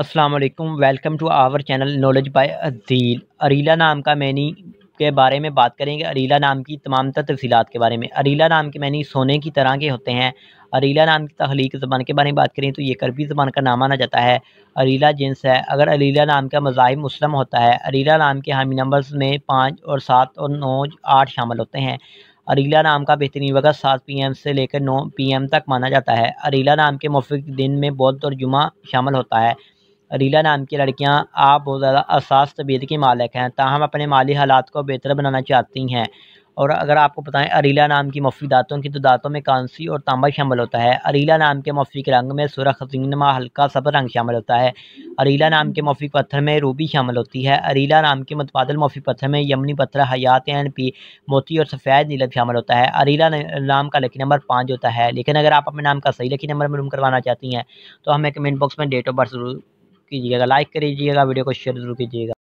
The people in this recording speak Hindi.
अस्सलाम वालेकुम welcome to our channel knowledge by अजील अरीला नाम का मैनी के बारे में बात करेंगे अरीला नाम की तमाम तफसीत के बारे में अरीला नाम के मैनी सोने की तरह के होते हैं अरीला नाम की तख्लीक ज़बान के बारे में बात करें तो ये करबी ज़बान का नाम माना जाता है अरीला जिन्स है अगर अरीला नाम का मजाहब मुस्लम होता है अरीला नाम के हामी नंबर्स में पाँच और सात और नौ आठ शामिल होते हैं अरीला नाम का बेहतरीन वक्त सात पी एम से लेकर नौ पी एम तक माना जाता है अरीला नाम के मुफिक दिन में बौद्ध और जुमा शामिल होता है रीला नाम की लड़कियां आप बहुत ज़्यादा असास तबीयत की मालिक हैं ताहम अपने माली हालात को बेहतर बनाना चाहती हैं और अगर आपको बताएं अरीला नाम की मफी दांतों की तो दांतों में कांसी और तांबा शामिल होता है अरीला नाम के मफी के रंग में सुरख जीनमा हल्का सब रंग शामिल होता है अरीला नाम के मफी पत्थर में रूबी शामिल होती है अरीला नाम के मतबादल मफी पत्थर में यमनी पत्थर हयात एन पी मोती और सफ़ेद नीलब शामिल होता है अरीला नाम का लकी नंबर पाँच होता है लेकिन अगर आप अपने नाम का सही लकी नंबर मरूम करवाना चाहती हैं तो हमें कमेंट बॉक्स में डेट ऑफ बर्थ जरूर कीजिएगा लाइक कर कीजिएगा वीडियो को शेयर जरूर कीजिएगा